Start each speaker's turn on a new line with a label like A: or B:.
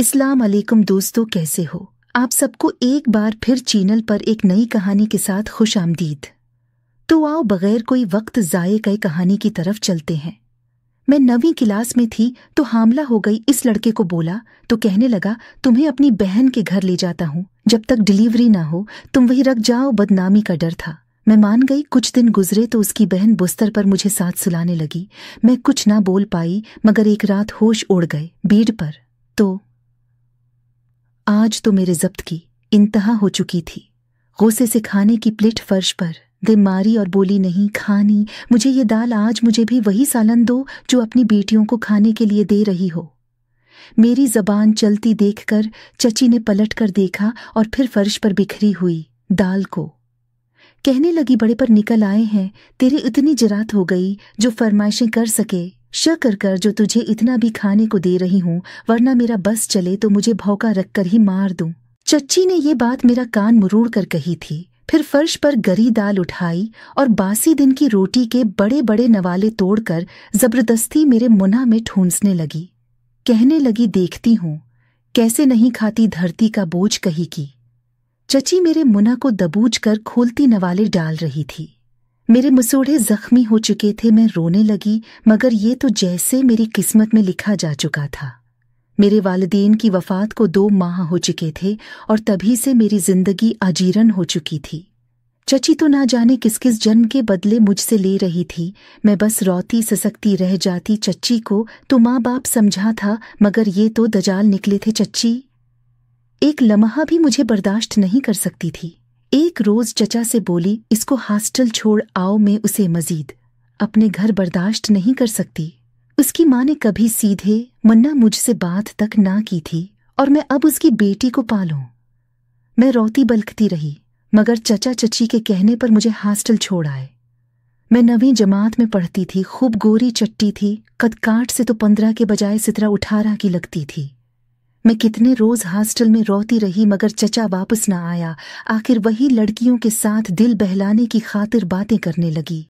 A: इस्लाम अलैकुम दोस्तों कैसे हो आप सबको एक बार फिर चैनल पर एक नई कहानी के साथ खुश आमदीद तो आओ बगैर कोई वक्त जाये कई कहानी की तरफ चलते हैं मैं नवी क्लास में थी तो हामला हो गई इस लड़के को बोला तो कहने लगा तुम्हें अपनी बहन के घर ले जाता हूँ जब तक डिलीवरी ना हो तुम वही रख जाओ बदनामी का डर था मैं मान गई कुछ दिन गुजरे तो उसकी बहन बुस्तर पर मुझे साथ सुलाने लगी मैं कुछ ना बोल पाई मगर एक रात होश उड़ गए बीड पर तो आज तो मेरे जब्त की इंतहा हो चुकी थी गुस्से से खाने की प्लेट फर्श पर दे मारी और बोली नहीं खानी मुझे ये दाल आज मुझे भी वही सालन दो जो अपनी बेटियों को खाने के लिए दे रही हो मेरी जबान चलती देखकर चची ने पलट कर देखा और फिर फर्श पर बिखरी हुई दाल को कहने लगी बड़े पर निकल आए हैं तेरी इतनी जरात हो गई जो फरमाइशें कर सके शक्कर कर जो तुझे इतना भी खाने को दे रही हूँ वरना मेरा बस चले तो मुझे भौका रखकर ही मार दूं चच्ची ने ये बात मेरा कान मुरूड़ कर कही थी फिर फर्श पर गरी दाल उठाई और बासी दिन की रोटी के बड़े बड़े नवाले तोड़कर जबरदस्ती मेरे मुना में ठूंसने लगी कहने लगी देखती हूँ कैसे नहीं खाती धरती का बोझ कही की चची मेरे मुना को दबूज कर खोलती नवाले डाल रही थी मेरे मसूड़े जख्मी हो चुके थे मैं रोने लगी मगर ये तो जैसे मेरी किस्मत में लिखा जा चुका था मेरे वालदेन की वफात को दो माह हो चुके थे और तभी से मेरी जिंदगी आजीरन हो चुकी थी चची तो ना जाने किस किस जन्म के बदले मुझसे ले रही थी मैं बस रोती ससकती रह जाती चच्ची को तो माँ बाप समझा था मगर ये तो दजाल निकले थे चच्ची एक लम्हा भी मुझे बर्दाश्त नहीं कर सकती थी एक रोज चचा से बोली इसको हॉस्टल छोड़ आओ मैं उसे मजीद अपने घर बर्दाश्त नहीं कर सकती उसकी माँ ने कभी सीधे मन्ना मुझसे बात तक ना की थी और मैं अब उसकी बेटी को पालू मैं रोती बलखती रही मगर चचा चची के कहने पर मुझे हॉस्टल छोड़ आए मैं नवी जमात में पढ़ती थी खूब गोरी चट्टी थी कदकाट से तो पंद्रह के बजाय सितरा उठारह की लगती थी मैं कितने रोज हॉस्टल में रोती रही मगर चचा वापस न आया आखिर वही लड़कियों के साथ दिल बहलाने की खातिर बातें करने लगी